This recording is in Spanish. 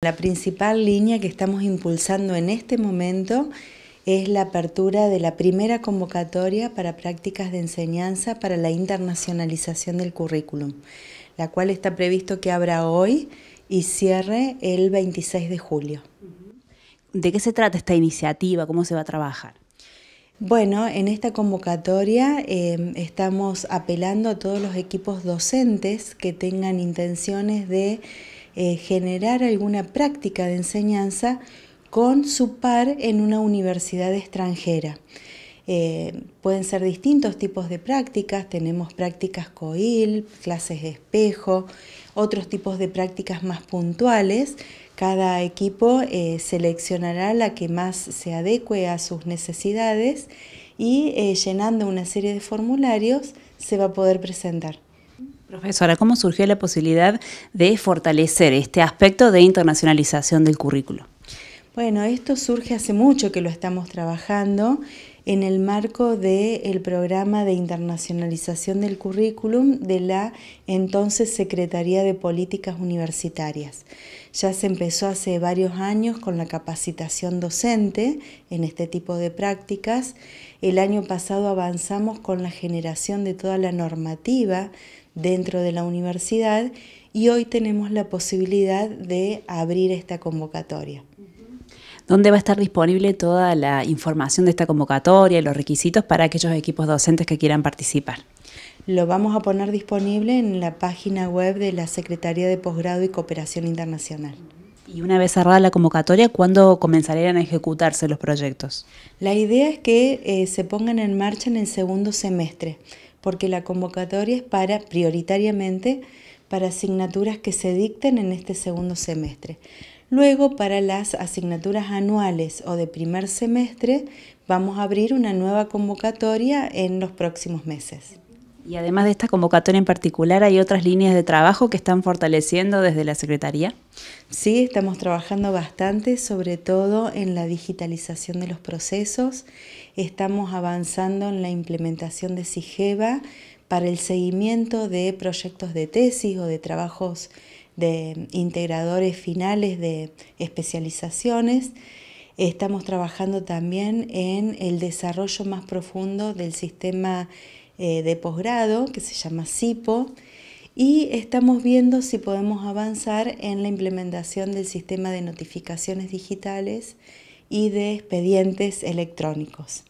La principal línea que estamos impulsando en este momento es la apertura de la primera convocatoria para prácticas de enseñanza para la internacionalización del currículum, la cual está previsto que abra hoy y cierre el 26 de julio. ¿De qué se trata esta iniciativa? ¿Cómo se va a trabajar? Bueno, en esta convocatoria eh, estamos apelando a todos los equipos docentes que tengan intenciones de eh, generar alguna práctica de enseñanza con su par en una universidad extranjera. Eh, pueden ser distintos tipos de prácticas, tenemos prácticas COIL, clases de espejo, otros tipos de prácticas más puntuales. Cada equipo eh, seleccionará la que más se adecue a sus necesidades y llenando una serie de formularios se va a poder presentar. Profesora, ¿cómo surgió la posibilidad de fortalecer este aspecto de internacionalización del currículo? Bueno, esto surge hace mucho que lo estamos trabajando en el marco del programa de internacionalización del currículum de la entonces Secretaría de Políticas Universitarias. Ya se empezó hace varios años con la capacitación docente en este tipo de prácticas. El año pasado avanzamos con la generación de toda la normativa dentro de la universidad y hoy tenemos la posibilidad de abrir esta convocatoria. ¿Dónde va a estar disponible toda la información de esta convocatoria y los requisitos para aquellos equipos docentes que quieran participar? Lo vamos a poner disponible en la página web de la Secretaría de Posgrado y Cooperación Internacional. Y una vez cerrada la convocatoria, ¿cuándo comenzarían a ejecutarse los proyectos? La idea es que eh, se pongan en marcha en el segundo semestre porque la convocatoria es para prioritariamente para asignaturas que se dicten en este segundo semestre. Luego, para las asignaturas anuales o de primer semestre, vamos a abrir una nueva convocatoria en los próximos meses. Y además de esta convocatoria en particular, ¿hay otras líneas de trabajo que están fortaleciendo desde la Secretaría? Sí, estamos trabajando bastante, sobre todo en la digitalización de los procesos. Estamos avanzando en la implementación de SIGEVA para el seguimiento de proyectos de tesis o de trabajos de integradores finales de especializaciones. Estamos trabajando también en el desarrollo más profundo del sistema eh, de posgrado que se llama CIPO y estamos viendo si podemos avanzar en la implementación del sistema de notificaciones digitales y de expedientes electrónicos.